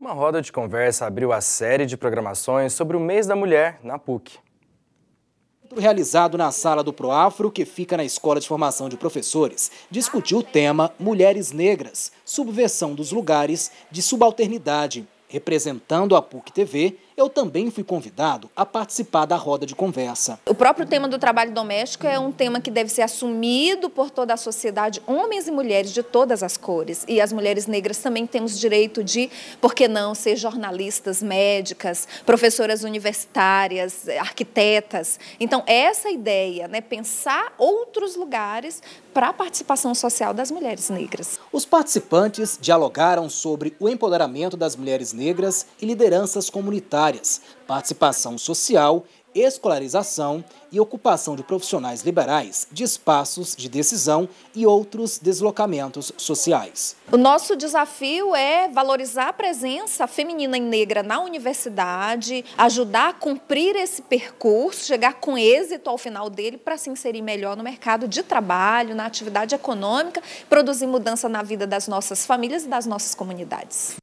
Uma roda de conversa abriu a série de programações sobre o Mês da Mulher na PUC. Realizado na sala do Proafro, que fica na Escola de Formação de Professores, discutiu o tema Mulheres Negras, subversão dos lugares de subalternidade. Representando a PUC TV, eu também fui convidado a participar da roda de conversa. O próprio tema do trabalho doméstico é um tema que deve ser assumido por toda a sociedade, homens e mulheres de todas as cores. E as mulheres negras também temos direito de, por que não, ser jornalistas, médicas, professoras universitárias, arquitetas. Então, essa é ideia, né, pensar outros lugares para a participação social das mulheres negras. Os participantes dialogaram sobre o empoderamento das mulheres negras e lideranças comunitárias áreas: participação social, escolarização e ocupação de profissionais liberais de espaços de decisão e outros deslocamentos sociais. O nosso desafio é valorizar a presença feminina e negra na universidade, ajudar a cumprir esse percurso, chegar com êxito ao final dele para se inserir melhor no mercado de trabalho, na atividade econômica, produzir mudança na vida das nossas famílias e das nossas comunidades.